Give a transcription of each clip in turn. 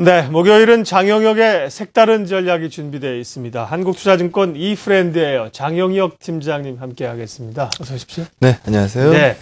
네, 목요일은 장영혁의 색다른 전략이 준비되어 있습니다. 한국투자증권 이프랜드예요 장영혁 팀장님 함께하겠습니다. 어서 오십시오. 네, 안녕하세요. 네.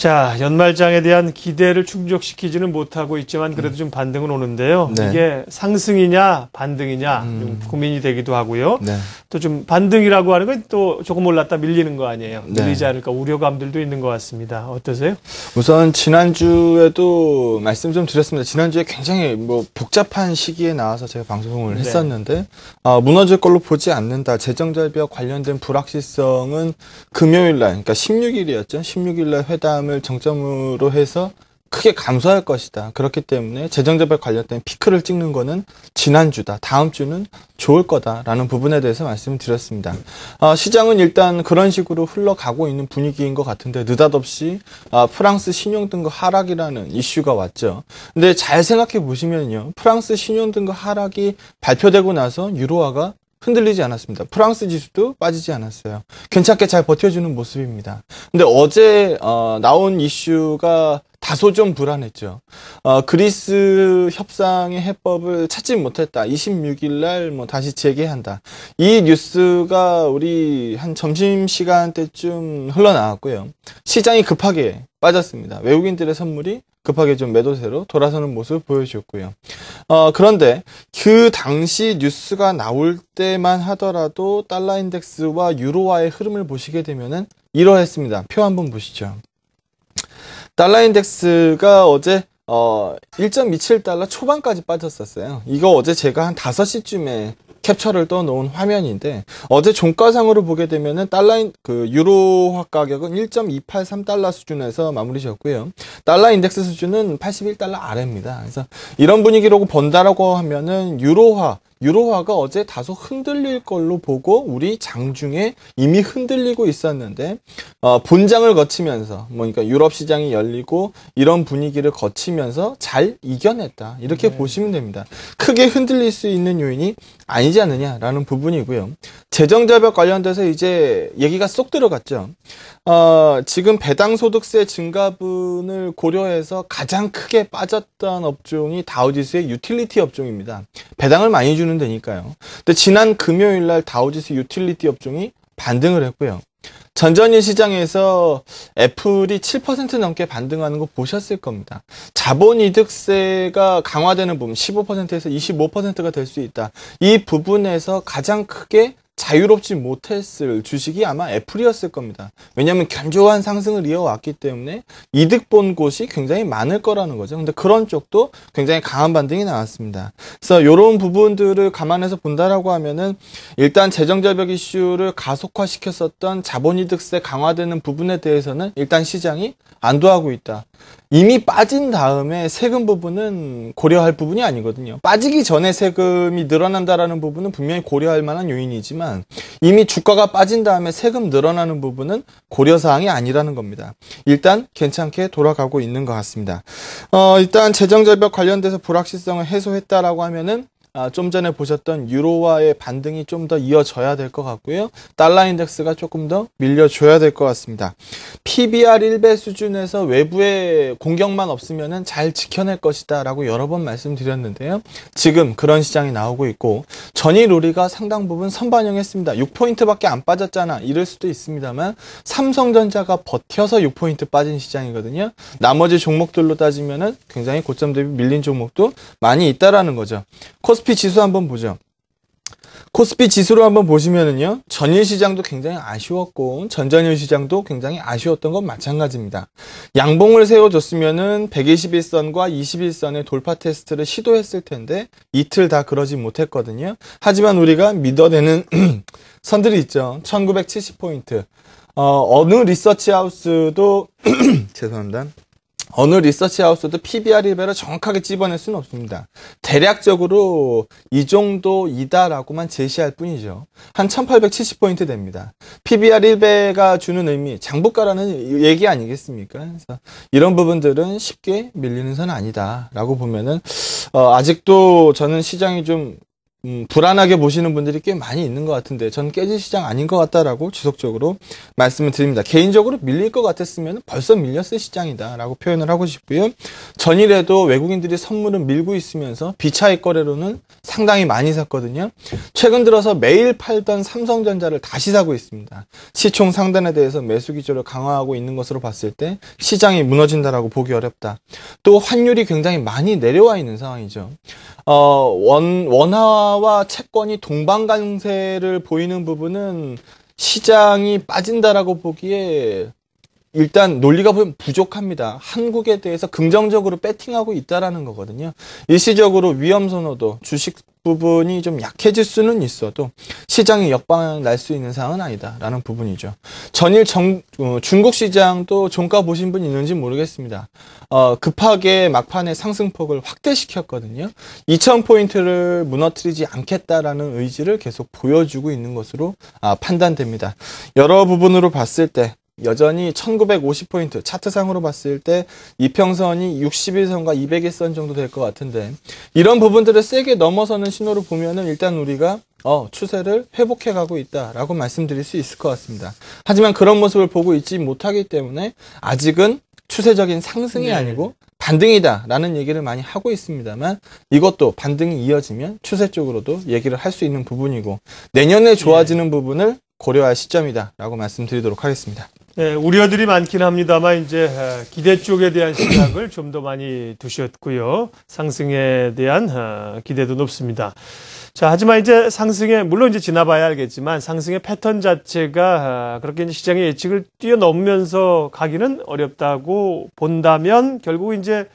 자, 연말장에 대한 기대를 충족시키지는 못하고 있지만 그래도 음. 좀 반등은 오는데요. 네. 이게 상승이냐 반등이냐 음. 고민이 되기도 하고요. 네. 또좀 반등이라고 하는 건 또 조금 올랐다 밀리는 거 아니에요. 네. 밀리지 않을까 우려감들도 있는 것 같습니다. 어떠세요? 우선 지난주에도 말씀 좀 드렸습니다. 지난주에 굉장히 뭐 복잡한 시기에 나와서 제가 방송을 네. 했었는데 아, 무너질 걸로 보지 않는다. 재정절벽 관련된 불확실성은 금요일 날 그러니까 16일이었죠. 16일 날 회담 부담을 정점으로 해서 크게 감소할 것이다. 그렇기 때문에 재정재발 관련된 피크를 찍는 거는 지난주다. 다음 주는 좋을 거다라는 부분에 대해서 말씀을 드렸습니다. 어, 시장은 일단 그런 식으로 흘러가고 있는 분위기인 것 같은데 느닷없이 어, 프랑스 신용등급 하락이라는 이슈가 왔죠. 근데 잘 생각해 보시면요. 프랑스 신용등급 하락이 발표되고 나서 유로화가 흔들리지 않았습니다. 프랑스 지수도 빠지지 않았어요. 괜찮게 잘 버텨주는 모습입니다. 근데 어제 어, 나온 이슈가 다소 좀 불안했죠. 어, 그리스 협상의 해법을 찾지 못했다. 26일 날뭐 다시 재개한다. 이 뉴스가 우리 한 점심 시간 때쯤 흘러나왔고요. 시장이 급하게 빠졌습니다. 외국인들의 선물이 급하게 좀 매도세로 돌아서는 모습을 보여주었고요. 어, 그런데 그 당시 뉴스가 나올 때만 하더라도 달러 인덱스와 유로화의 흐름을 보시게 되면은 이러했습니다. 표 한번 보시죠. 달러 인덱스가 어제 어 1.27달러 초반까지 빠졌었어요. 이거 어제 제가 한 5시쯤에 캡처를 떠놓은 화면인데 어제 종가상으로 보게 되면은 달러 그 유로 화 가격은 1.283달러 수준에서 마무리 지고요 달러 인덱스 수준은 81달러 아래입니다. 그래서 이런 분위기로 본다라고 하면은 유로화 유로화가 어제 다소 흔들릴 걸로 보고 우리 장중에 이미 흔들리고 있었는데 어, 본장을 거치면서 뭐니까 그러니까 유럽 시장이 열리고 이런 분위기를 거치면서 잘 이겨냈다 이렇게 네. 보시면 됩니다. 크게 흔들릴 수 있는 요인이 아니지 않느냐라는 부분이고요. 재정자벽 관련돼서 이제 얘기가 쏙 들어갔죠. 어, 지금 배당소득세 증가분을 고려해서 가장 크게 빠졌던 업종이 다우지수의 유틸리티 업종입니다. 배당을 많이 주는 주면 되니까요. 근데 지난 금요일 날 다우지수 유틸리티 업종이 반등을 했고요. 전전일 시장에서 애플이 7% 넘게 반등하는 거 보셨을 겁니다. 자본이득세가 강화되는 부분 15%에서 25%가 될 수 있다. 이 부분에서 가장 크게 자유롭지 못했을 주식이 아마 애플이었을 겁니다. 왜냐하면 견조한 상승을 이어왔기 때문에 이득 본 곳이 굉장히 많을 거라는 거죠. 근데 그런 쪽도 굉장히 강한 반등이 나왔습니다. 그래서 이런 부분들을 감안해서 본다라고 하면은 일단 재정자벽 이슈를 가속화시켰었던 자본이득세 강화되는 부분에 대해서는 일단 시장이 안도하고 있다. 이미 빠진 다음에 세금 부분은 고려할 부분이 아니거든요. 빠지기 전에 세금이 늘어난다라는 부분은 분명히 고려할 만한 요인이지만 이미 주가가 빠진 다음에 세금 늘어나는 부분은 고려 사항이 아니라는 겁니다. 일단 괜찮게 돌아가고 있는 것 같습니다. 어, 일단 재정 절벽 관련돼서 불확실성을 해소했다라고 하면은 아, 좀 전에 보셨던 유로화의 반등이 좀 더 이어져야 될 것 같고요. 달러 인덱스가 조금 더 밀려줘야 될 것 같습니다. PBR 1배 수준에서 외부의 공격만 없으면 잘 지켜낼 것이다 라고 여러 번 말씀드렸는데요. 지금 그런 시장이 나오고 있고 전일 우리가 상당 부분 선반영했습니다. 6포인트밖에 안 빠졌잖아 이럴 수도 있습니다만 삼성전자가 버텨서 6포인트 빠진 시장이거든요. 나머지 종목들로 따지면 굉장히 고점 대비 밀린 종목도 많이 있다라는 거죠. 코스피 지수 한번 보죠. 코스피 지수로 한번 보시면은요. 전일 시장도 굉장히 아쉬웠고 전전일 시장도 굉장히 아쉬웠던 건 마찬가지입니다. 양봉을 세워줬으면은 121선과 21선의 돌파 테스트를 시도했을 텐데 이틀 다 그러지 못했거든요. 하지만 우리가 믿어내는 선들이 있죠. 1970포인트. 어, 어느 리서치 하우스도 죄송합니다. 어느 리서치 하우스도 PBR 이배를 정확하게 찝어낼 수는 없습니다. 대략적으로 이 정도이다라고만 제시할 뿐이죠. 한 1870포인트 됩니다. PBR 1배가 주는 의미, 장부가라는 얘기 아니겠습니까? 그래서 이런 부분들은 쉽게 밀리는 선 아니다라고 보면은 어, 아직도 저는 시장이 좀 음, 불안하게 보시는 분들이 꽤 많이 있는 것 같은데 전 깨질 시장 아닌 것 같다라고 지속적으로 말씀을 드립니다. 개인적으로 밀릴 것 같았으면 벌써 밀렸을 시장이다라고 표현을 하고 싶고요. 전일에도 외국인들이 선물은 밀고 있으면서 비차익 거래로는 상당히 많이 샀거든요. 최근 들어서 매일 팔던 삼성전자를 다시 사고 있습니다. 시총 상단에 대해서 매수 기조를 강화하고 있는 것으로 봤을 때 시장이 무너진다라고 보기 어렵다. 또 환율이 굉장히 많이 내려와 있는 상황이죠. 어, 원 원화 달러와 채권이 동반강세를 보이는 부분은 시장이 빠진다라고 보기에 일단 논리가 보면 부족합니다. 한국에 대해서 긍정적으로 배팅하고 있다라는 거거든요. 일시적으로 위험 선호도 주식 부분이 좀 약해질 수는 있어도 시장이 역방향 날 수 있는 상황은 아니다라는 부분이죠. 전일 정, 어, 중국 시장도 종가 보신 분 있는지 모르겠습니다. 어, 급하게 막판에 상승폭을 확대시켰거든요. 2,000포인트를 무너뜨리지 않겠다라는 의지를 계속 보여주고 있는 것으로 아, 판단됩니다. 여러 부분으로 봤을 때 여전히 1950포인트 차트상으로 봤을 때 이평선이 60일선과 200일선 정도 될 것 같은데 이런 부분들을 세게 넘어서는 신호를 보면은 일단 우리가 어, 추세를 회복해 가고 있다라고 말씀드릴 수 있을 것 같습니다. 하지만 그런 모습을 보고 있지 못하기 때문에 아직은 추세적인 상승이 네. 아니고 반등이다라는 얘기를 많이 하고 있습니다만 이것도 반등이 이어지면 추세 쪽으로도 얘기를 할 수 있는 부분이고 내년에 네. 좋아지는 네. 부분을 고려할 시점이다라고 말씀드리도록 하겠습니다. 예, 우려들이 많긴 합니다만 이제 기대 쪽에 대한 시각을 좀 더 많이 두셨고요. 상승에 대한 어, 기대도 높습니다. 자, 하지만 이제 상승에 물론 이제 지나봐야 알겠지만 상승의 패턴 자체가 어, 그렇게 이제 시장의 예측을 뛰어넘으면서 가기는 어렵다고 본다면 결국 이제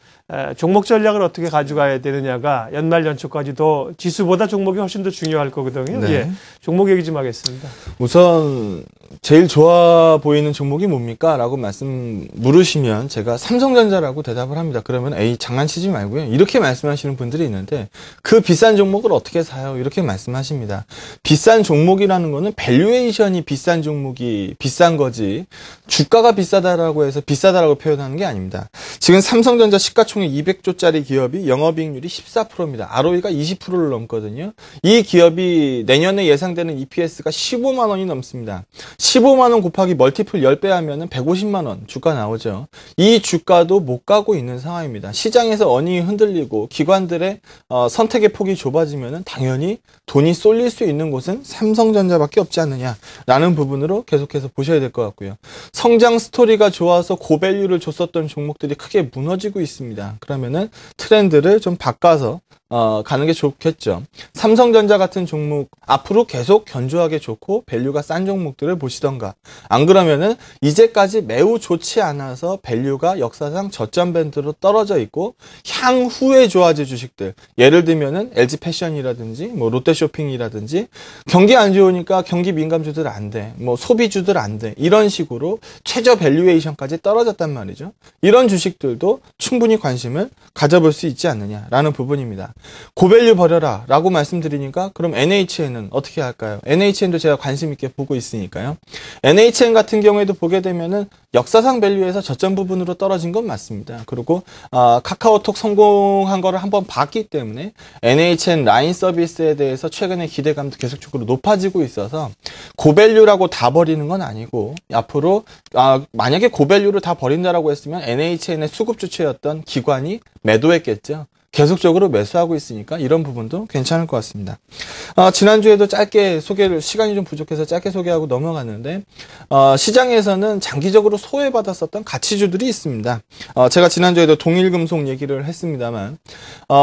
종목 전략을 어떻게 가져가야 되느냐가 연말 연초까지 도 지수보다 종목이 훨씬 더 중요할 거거든요. 네. 예, 종목 얘기 좀 하겠습니다. 우선 제일 좋아 보이는 종목이 뭡니까? 라고 말씀 물으시면 제가 삼성전자라고 대답을 합니다. 그러면 에이 장난치지 말고요. 이렇게 말씀하시는 분들이 있는데 그 비싼 종목을 어떻게 사요? 이렇게 말씀하십니다. 비싼 종목이라는 거는 밸류에이션이 비싼 종목이 비싼 거지 주가가 비싸다라고 해서 비싸다라고 표현하는 게 아닙니다. 지금 삼성전자 시가총액 200조짜리 기업이 영업이익률이 14%입니다. ROE가 20%를 넘거든요. 이 기업이 내년에 예상되는 EPS가 15만 원이 넘습니다. 15만원 곱하기 멀티플 10배 하면 150만원 주가 나오죠. 이 주가도 못 가고 있는 상황입니다. 시장에서 언이 흔들리고 기관들의 어, 선택의 폭이 좁아지면 당연히 돈이 쏠릴 수 있는 곳은 삼성전자밖에 없지 않느냐라는 부분으로 계속해서 보셔야 될 것 같고요. 성장 스토리가 좋아서 고밸류를 줬었던 종목들이 크게 무너지고 있습니다. 그러면은 트렌드를 좀 바꿔서 어, 가는 게 좋겠죠. 삼성전자 같은 종목 앞으로 계속 견조하게 좋고 밸류가 싼 종목들을 보시던가. 안 그러면은 이제까지 매우 좋지 않아서 밸류가 역사상 저점 밴드로 떨어져 있고 향후에 좋아질 주식들. 예를 들면은 LG 패션이라든지 뭐 롯데쇼핑이라든지 경기 안 좋으니까 경기 민감주들 안 돼. 뭐 소비주들 안 돼. 이런 식으로 최저 밸류에이션까지 떨어졌단 말이죠. 이런 주식들도 충분히 관심을 가져볼 수 있지 않느냐라는 부분입니다. 고밸류 버려라 라고 말씀드리니까 그럼 NHN은 어떻게 할까요? NHN도 제가 관심 있게 보고 있으니까요. NHN 같은 경우에도 보게 되면은 역사상 밸류에서 저점 부분으로 떨어진 건 맞습니다. 그리고 아, 카카오톡 성공한 거를 한번 봤기 때문에 NHN 라인 서비스에 대해서 최근에 기대감도 계속적으로 높아지고 있어서 고밸류라고 다 버리는 건 아니고 앞으로 아, 만약에 고밸류를 다 버린다라고 했으면 NHN의 수급 주체였던 기관이 매도했겠죠. 계속적으로 매수하고 있으니까 이런 부분도 괜찮을 것 같습니다. 어, 지난주에도 짧게 소개를 시간이 좀 부족해서 짧게 소개하고 넘어갔는데 어, 시장에서는 장기적으로 소외받았었던 가치주들이 있습니다. 어, 제가 지난주에도 동일금속 얘기를 했습니다만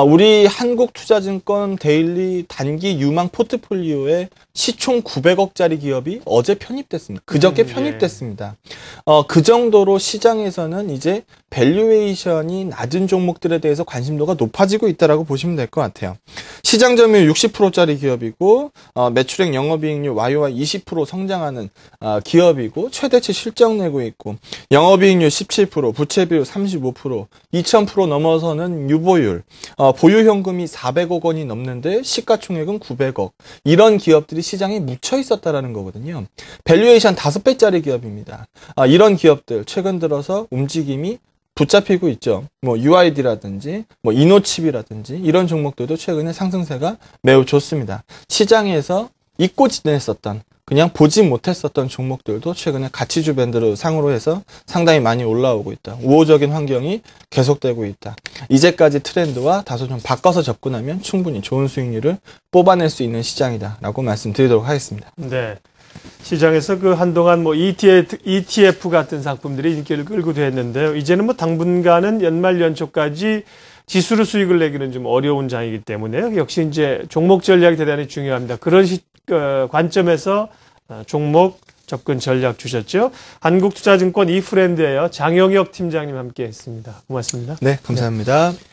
우리 한국투자증권 데일리 단기 유망 포트폴리오에 시총 900억짜리 기업이 어제 편입됐습니다. 그저께 음, 예. 편입됐습니다. 예. 어, 그 정도로 시장에서는 이제 밸류에이션이 낮은 종목들에 대해서 관심도가 높아지고 있다라고 보시면 될 것 같아요. 시장 점유율 60%짜리 기업이고 어, 매출액 영업이익률 YOY 20% 성장하는 어, 기업이고 최대치 실적 내고 있고 영업이익률 17% 부채비율 35% 2,000% 넘어서는 유보율 어, 보유 현금이 400억 원이 넘는데 시가총액은 900억 이런 기업들이 기업이 시장에 묻혀 있었다라는 거거든요. 밸류에이션 5배짜리 기업입니다. 아, 이런 기업들 최근 들어서 움직임이 붙잡히고 있죠. 뭐 UID라든지 뭐 이노칩이라든지 이런 종목들도 최근에 상승세가 매우 좋습니다. 시장에서 잊고 지냈었던 그냥 보지 못했었던 종목들도 최근에 가치주 밴드로 상으로 해서 상당히 많이 올라오고 있다. 우호적인 환경이 계속되고 있다. 이제까지 트렌드와 다소 좀 바꿔서 접근하면 충분히 좋은 수익률을 뽑아낼 수 있는 시장이다라고 말씀드리도록 하겠습니다. 네. 시장에서 그 한동안 뭐 ETF, e 같은 상품들이 인기를 끌고 됐는데요. 이제는 뭐 당분간은 연말 연초까지 지수로 수익을 내기는 좀 어려운 장이기 때문에 역시 이제 종목 전략이 대단히 중요합니다. 그런 시, 어, 관점에서 어, 종목 접근 전략 주셨죠. 한국투자증권 이프랜드예요. 장영혁 팀장님 함께했습니다. 고맙습니다. 네, 감사합니다. 네.